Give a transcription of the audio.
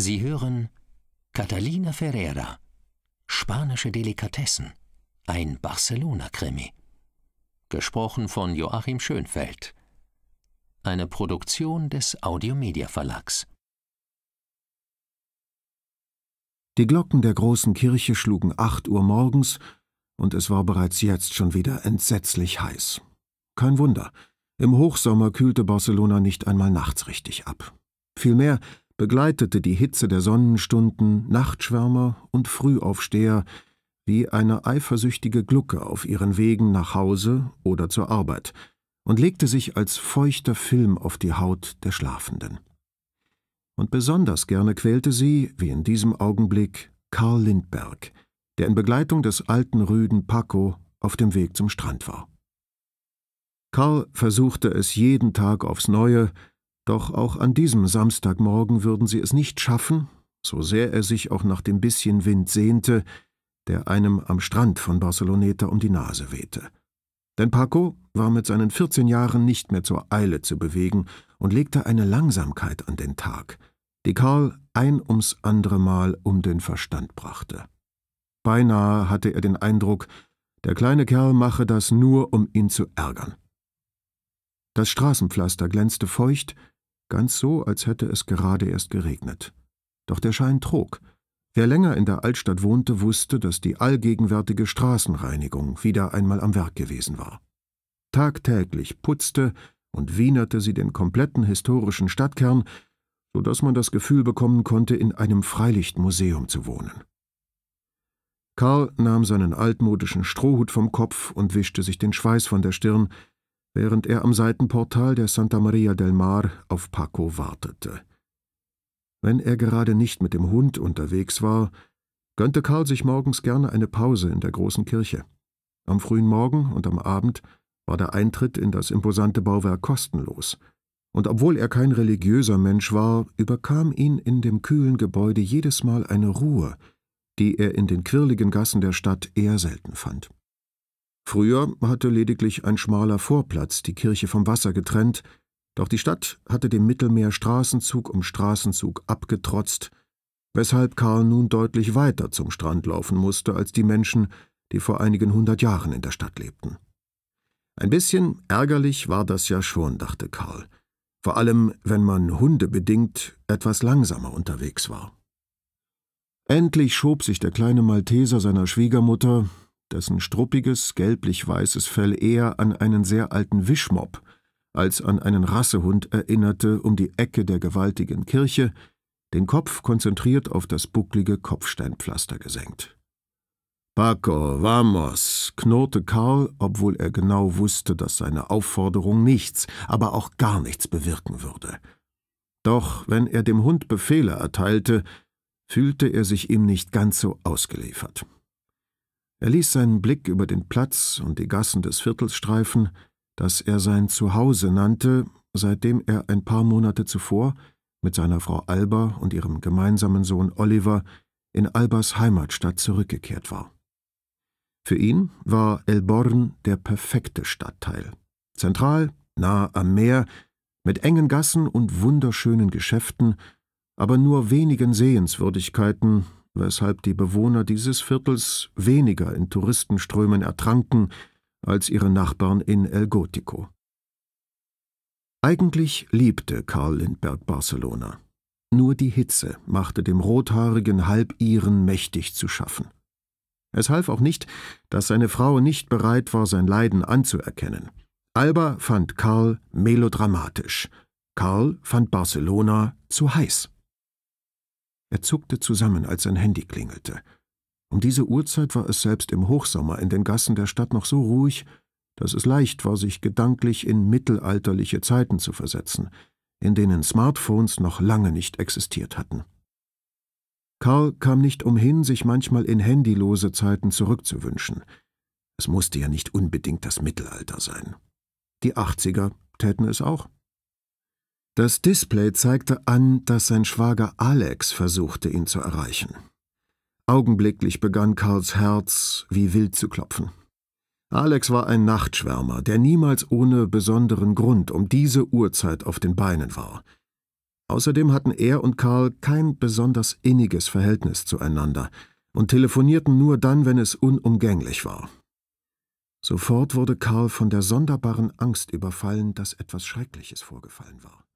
Sie hören Catalina Ferreira, Spanische Delikatessen, ein Barcelona-Krimi. Gesprochen von Joachim Schönfeld. Eine Produktion des Audiomedia Verlags. Die Glocken der großen Kirche schlugen 8 Uhr morgens, und es war bereits jetzt schon wieder entsetzlich heiß. Kein Wunder, im Hochsommer kühlte Barcelona nicht einmal nachts richtig ab. Vielmehr begleitete die Hitze der Sonnenstunden Nachtschwärmer und Frühaufsteher wie eine eifersüchtige Glucke auf ihren Wegen nach Hause oder zur Arbeit und legte sich als feuchter Film auf die Haut der Schlafenden. Und besonders gerne quälte sie, wie in diesem Augenblick, Karl Lindberg, der in Begleitung des alten Rüden Paco auf dem Weg zum Strand war. Karl versuchte es jeden Tag aufs Neue, doch auch an diesem Samstagmorgen würden sie es nicht schaffen, so sehr er sich auch nach dem bisschen Wind sehnte, der einem am Strand von Barceloneta um die Nase wehte. Denn Paco war mit seinen 14 Jahren nicht mehr zur Eile zu bewegen und legte eine Langsamkeit an den Tag, die Karl ein ums andere Mal um den Verstand brachte. Beinahe hatte er den Eindruck, der kleine Kerl mache das nur, um ihn zu ärgern. Das Straßenpflaster glänzte feucht, ganz so, als hätte es gerade erst geregnet. Doch der Schein trug. Wer länger in der Altstadt wohnte, wusste, dass die allgegenwärtige Straßenreinigung wieder einmal am Werk gewesen war. Tagtäglich putzte und wienerte sie den kompletten historischen Stadtkern, so dass man das Gefühl bekommen konnte, in einem Freilichtmuseum zu wohnen. Karl nahm seinen altmodischen Strohhut vom Kopf und wischte sich den Schweiß von der Stirn, während er am Seitenportal der Santa Maria del Mar auf Paco wartete. Wenn er gerade nicht mit dem Hund unterwegs war, gönnte Karl sich morgens gerne eine Pause in der großen Kirche. Am frühen Morgen und am Abend war der Eintritt in das imposante Bauwerk kostenlos, und obwohl er kein religiöser Mensch war, überkam ihn in dem kühlen Gebäude jedes Mal eine Ruhe, die er in den quirligen Gassen der Stadt eher selten fand. Früher hatte lediglich ein schmaler Vorplatz die Kirche vom Wasser getrennt, doch die Stadt hatte dem Mittelmeer Straßenzug um Straßenzug abgetrotzt, weshalb Karl nun deutlich weiter zum Strand laufen musste als die Menschen, die vor einigen hundert Jahren in der Stadt lebten. Ein bisschen ärgerlich war das ja schon, dachte Karl, vor allem wenn man hundebedingt etwas langsamer unterwegs war. Endlich schob sich der kleine Malteser seiner Schwiegermutter, dessen struppiges, gelblich-weißes Fell eher an einen sehr alten Wischmopp als an einen Rassehund erinnerte, um die Ecke der gewaltigen Kirche, den Kopf konzentriert auf das bucklige Kopfsteinpflaster gesenkt. Paco, vamos, knurrte Karl, obwohl er genau wusste, dass seine Aufforderung nichts, aber auch gar nichts bewirken würde. Doch wenn er dem Hund Befehle erteilte, fühlte er sich ihm nicht ganz so ausgeliefert. Er ließ seinen Blick über den Platz und die Gassen des Viertels streifen, das er sein Zuhause nannte, seitdem er ein paar Monate zuvor mit seiner Frau Alba und ihrem gemeinsamen Sohn Oliver in Albas Heimatstadt zurückgekehrt war. Für ihn war Elborn der perfekte Stadtteil. Zentral, nah am Meer, mit engen Gassen und wunderschönen Geschäften, aber nur wenigen Sehenswürdigkeiten weshalb die Bewohner dieses Viertels weniger in Touristenströmen ertranken als ihre Nachbarn in El Gotico. Eigentlich liebte Karl Lindbergh Barcelona. Nur die Hitze machte dem rothaarigen Halbiren mächtig zu schaffen. Es half auch nicht, dass seine Frau nicht bereit war, sein Leiden anzuerkennen. Alba fand Karl melodramatisch. Karl fand Barcelona zu heiß. Er zuckte zusammen, als sein Handy klingelte. Um diese Uhrzeit war es selbst im Hochsommer in den Gassen der Stadt noch so ruhig, dass es leicht war, sich gedanklich in mittelalterliche Zeiten zu versetzen, in denen Smartphones noch lange nicht existiert hatten. Karl kam nicht umhin, sich manchmal in handylose Zeiten zurückzuwünschen. Es musste ja nicht unbedingt das Mittelalter sein. Die 80er täten es auch. Das Display zeigte an, dass sein Schwager Alex versuchte, ihn zu erreichen. Augenblicklich begann Karls Herz wie wild zu klopfen. Alex war ein Nachtschwärmer, der niemals ohne besonderen Grund um diese Uhrzeit auf den Beinen war. Außerdem hatten er und Karl kein besonders inniges Verhältnis zueinander und telefonierten nur dann, wenn es unumgänglich war. Sofort wurde Karl von der sonderbaren Angst überfallen, dass etwas Schreckliches vorgefallen war.